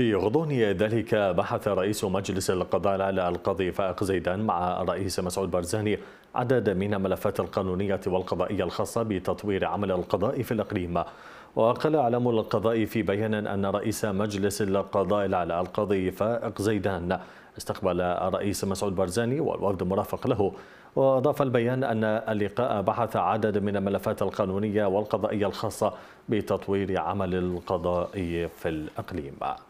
في غضون ذلك بحث رئيس مجلس القضاء الأعلى القاضي فائق زيدان مع الرئيس مسعود برزاني عدد من الملفات القانونية والقضائية الخاصة بتطوير عمل القضاء في الإقليم وقال أعلام القضاء في بيان أن رئيس مجلس القضاء الأعلى القاضي فائق زيدان استقبل الرئيس مسعود برزاني والوفد مرافق له وأضاف البيان أن اللقاء بحث عدد من الملفات القانونية والقضائية الخاصة بتطوير عمل القضاء في الأقليم